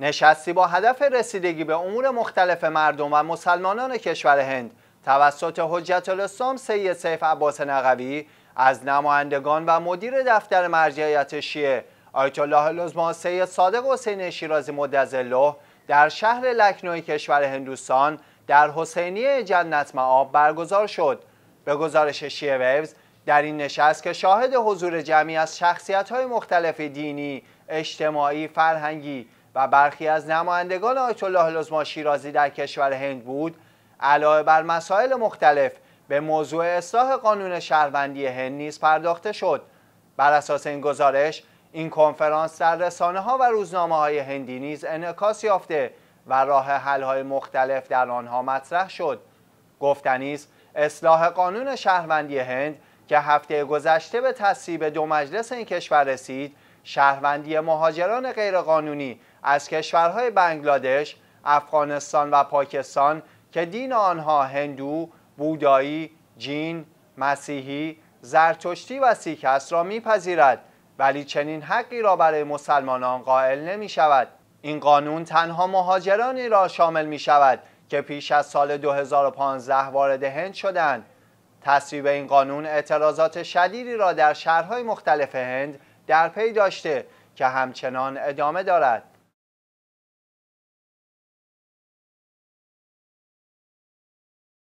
نشستی با هدف رسیدگی به امور مختلف مردم و مسلمانان کشور هند توسط حجت الاسلام سید سیف عباس نقوی از نمایندگان و مدیر دفتر مرجعیت شیعه آیت الله العظما سید صادق حسین شیرازی مدظله در شهر لکنوی کشور هندوستان در حسینیه جنت معاب برگزار شد به گزارش شیعه ویوز در این نشست که شاهد حضور جمعی از شخصیت های مختلف دینی، اجتماعی، فرهنگی و برخی از نمایندگان آیت الله لزما شیرازی در کشور هند بود علاوه بر مسائل مختلف به موضوع اصلاح قانون شهروندی هند نیز پرداخته شد بر اساس این گزارش این کنفرانس در رسانه ها و روزنامه های هندی نیز انعکاس یافته و راه حل های مختلف در آنها مطرح شد گفتنی اصلاح قانون شهروندی هند که هفته گذشته به تصویب دو مجلس این کشور رسید شهروندی مهاجران غیرقانونی از کشورهای بنگلادش، افغانستان و پاکستان که دین آنها هندو، بودایی، جین، مسیحی، زرتشتی و سیک را میپذیرد ولی چنین حقی را برای مسلمانان قائل نمی شود. این قانون تنها مهاجرانی را شامل می شود که پیش از سال 2015 وارد هند شدند. تصویب این قانون اعتراضات شدیدی را در شهرهای مختلف هند در پی داشته که همچنان ادامه دارد